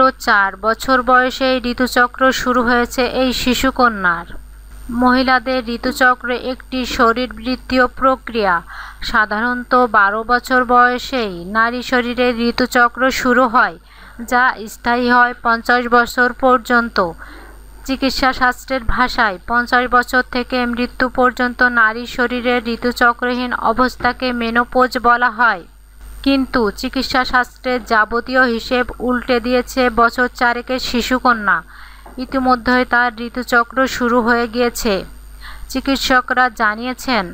মাত্র চার বছর বয়সেই ঋতুচক্র শুরু হয়েছে এই শিশুকন্যার মহিলাদের ঋতুচক্র একটি শরীরবৃত্তীয় প্রক্রিয়া সাধারণত বারো বছর বয়সেই নারী শরীরের ঋতুচক্র শুরু হয় যা স্থায়ী হয় পঞ্চাশ বছর পর্যন্ত চিকিৎসা শাস্ত্রের ভাষায় পঞ্চাশ বছর থেকে মৃত্যু পর্যন্ত নারী শরীরের ঋতুচক্রহীন অবস্থাকে মেনোপোজ বলা হয় কিন্তু চিকিৎসাশাস্ত্রের যাবতীয় হিসেব উল্টে দিয়েছে বছর চারেকের শিশুকন্যা ইতিমধ্যে তার ঋতুচক্র শুরু হয়ে গিয়েছে চিকিৎসকরা জানিয়েছেন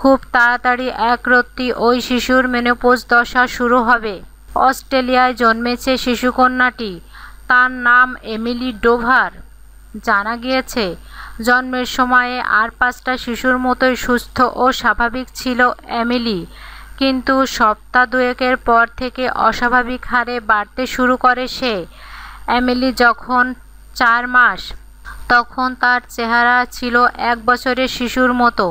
খুব তাড়াতাড়ি একরত্তি ওই শিশুর মেনোপোজ দশা শুরু হবে অস্ট্রেলিয়ায় জন্মেছে শিশুকন্যাটি তার নাম এমিলি ডোভার জানা গিয়েছে জন্মের সময়ে আর পাঁচটা শিশুর মতোই সুস্থ ও স্বাভাবিক ছিল এমিলি কিন্তু সপ্তাহ দুয়েকের পর থেকে অস্বাভাবিক হারে বাড়তে শুরু করে সে অ্যামিলি যখন চার মাস তখন তার চেহারা ছিল এক বছরের শিশুর মতো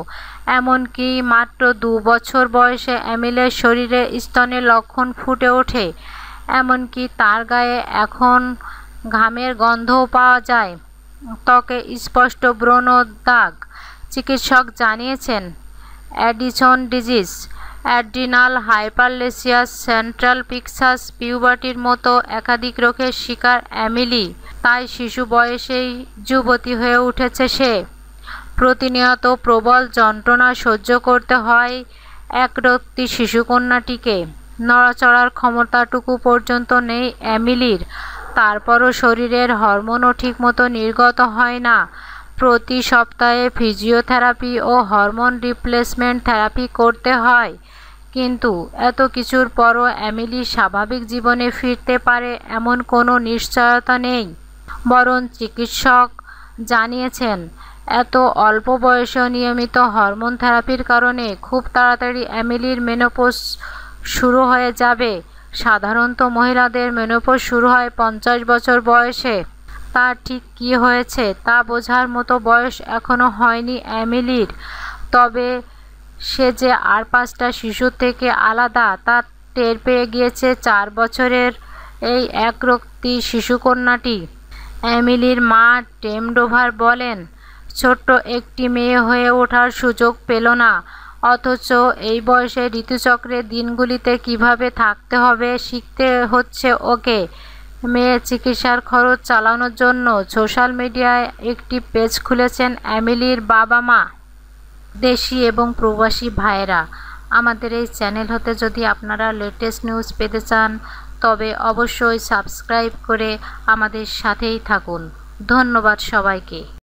এমনকি মাত্র দু বছর বয়সে অ্যামিলের শরীরে স্তনের লক্ষণ ফুটে ওঠে এমনকি তার গায়ে এখন ঘামের গন্ধও পাওয়া যায় ত্বকে স্পষ্ট ব্রণ দাগ চিকিৎসক জানিয়েছেন Addison disease adrenal hyperplasia central precocious পিউবার্টির মতো একাধিক রোগের শিকার অ্যামিলি তাই শিশু বয়সেই যুবতী হয়ে উঠেছে সে প্রতিনিয়ত প্রবল যন্ত্রণা সহ্য করতে হয় একরত্তি শিশুকন্যাটিকে নড়াচড়ার ক্ষমতাটুকু পর্যন্ত নেই অ্যামিলির তারপরও শরীরের হরমোনও ঠিকমতো নির্গত হয় না প্রতি সপ্তাহে ফিজিওথেরাপি ও হরমোন রিপ্লেসমেন্ট থেরাপি করতে হয় কিন্তু এত কিছুর পরও অ্যামিলি স্বাভাবিক জীবনে ফিরতে পারে এমন কোনো নিশ্চয়তা নেই বরং চিকিৎসক জানিয়েছেন এত অল্প বয়সে নিয়মিত হরমোন থেরাপির কারণে খুব তাড়াতাড়ি অ্যামিলির মেনোপোস শুরু হয়ে যাবে সাধারণত মহিলাদের মেনোপোস শুরু হয় পঞ্চাশ বছর বয়সে তার ঠিক কি হয়েছে তা বোঝার মতো বয়স এখনও হয়নি অ্যামিলির তবে সে যে আর পাঁচটা শিশু থেকে আলাদা তা টের পেয়ে গিয়েছে চার বছরের এই একরক্তি শিশুকন্যাটি অ্যামিলির মা টেমডোভার বলেন ছোট্ট একটি মেয়ে হয়ে ওঠার সুযোগ পেল না অথচ এই বয়সে ঋতুচক্রের দিনগুলিতে কিভাবে থাকতে হবে শিখতে হচ্ছে ওকে মেয়ে চিকিৎসার খরচ চালানোর জন্য সোশ্যাল মিডিয়ায় একটি পেজ খুলেছেন অ্যামিলির বাবা মা দেশি এবং প্রবাসী ভাইয়েরা আমাদের এই চ্যানেল হতে যদি আপনারা লেটেস্ট নিউজ পেতে চান তবে অবশ্যই সাবস্ক্রাইব করে আমাদের সাথেই থাকুন ধন্যবাদ সবাইকে